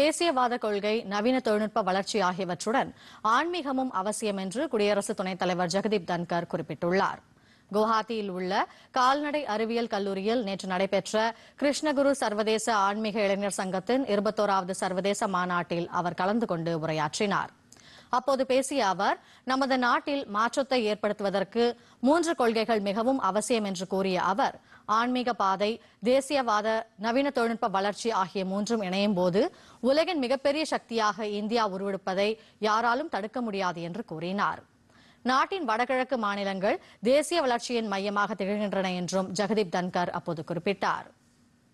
தேசியவாத கொள்கை நவீன தொழில்நுட்ப வளர்ச்சி ஆகியவற்றுடன் ஆன்மீகமும் அவசியம் என்று குடியரசு துணைத் தலைவர் ஜெகதீப் தன்கர் குறிப்பிட்டுள்ளார் குவஹாத்தியில் உள்ள கால்நடை அறிவியல் கல்லூரியில் நேற்று நடைபெற்ற கிருஷ்ணகுரு சர்வதேச ஆன்மீக இளைஞர் சங்கத்தின் இருபத்தோராவது சர்வதேச மாநாட்டில் அவர் கலந்து கொண்டு உரையாற்றினாா் அப்போது பேசிய அவர் நமது நாட்டில் மாற்றத்தை ஏற்படுத்துவதற்கு மூன்று கொள்கைகள் மிகவும் அவசியம் என்று கூறிய அவர் ஆன்மீக பாதை தேசியவாத நவீன தொழில்நுட்ப வளர்ச்சி ஆகிய மூன்றும் இணையும் போது உலகின் மிகப்பெரிய சக்தியாக இந்தியா உருவெடுப்பதை யாராலும் தடுக்க முடியாது என்று கூறினார் நாட்டின் வடகிழக்கு மாநிலங்கள் தேசிய வளர்ச்சியின் மையமாக திகழ்கின்றன என்றும் ஜெகதீப் தன்கர் அப்போது குறிப்பிட்டார்